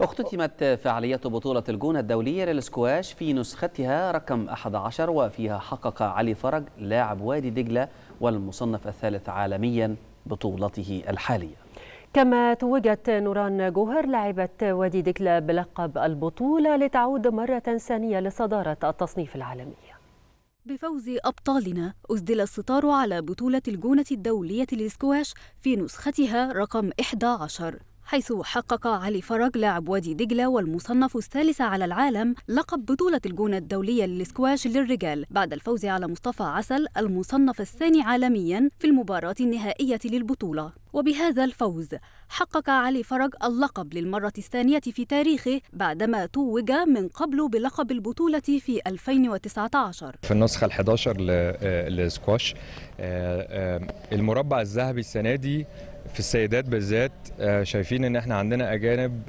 اختتمت فعاليات بطولة الجونة الدولية للسكواش في نسختها رقم 11 وفيها حقق علي فرج لاعب وادي دجلة والمصنف الثالث عالميا بطولته الحالية كما توجت نوران جوهر لاعبة وادي دجلة بلقب البطولة لتعود مرة ثانية لصدارة التصنيف العالمي بفوز أبطالنا أسدل الستار على بطولة الجونة الدولية للسكواش في نسختها رقم 11 حيث حقق علي فرج لاعب وادي دجلة والمصنف الثالث على العالم لقب بطولة الجونة الدولية للسكواش للرجال بعد الفوز على مصطفى عسل المصنف الثاني عالميا في المباراة النهائية للبطولة وبهذا الفوز حقق علي فرج اللقب للمرة الثانية في تاريخه بعدما توج من قبل بلقب البطولة في 2019 في النسخة ال11 آه، لسكواش آه، آه، المربع الذهبي السنة دي في السيدات بالذات شايفين ان احنا عندنا اجانب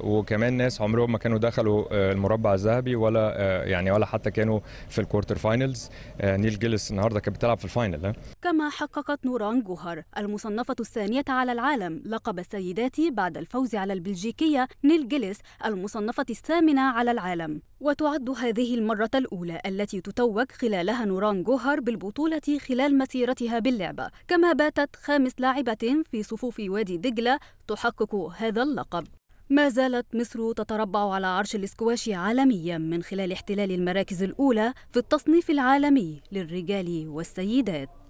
وكمان ناس عمرهم ما كانوا دخلوا المربع الذهبي ولا يعني ولا حتى كانوا في الكوارتر فاينلز نيل جيلس النهارده كانت بتلعب في الفاينل كما حققت نوران جوهر المصنفة الثانية الثانية على العالم لقب السيدات بعد الفوز على البلجيكية نيل جيليس المصنفة الثامنة على العالم وتعد هذه المرة الأولى التي تتوج خلالها نوران جوهر بالبطولة خلال مسيرتها باللعبة كما باتت خامس لاعبة في صفوف وادي دجلة تحقق هذا اللقب ما زالت مصر تتربع على عرش الاسكواش عالميا من خلال احتلال المراكز الأولى في التصنيف العالمي للرجال والسيدات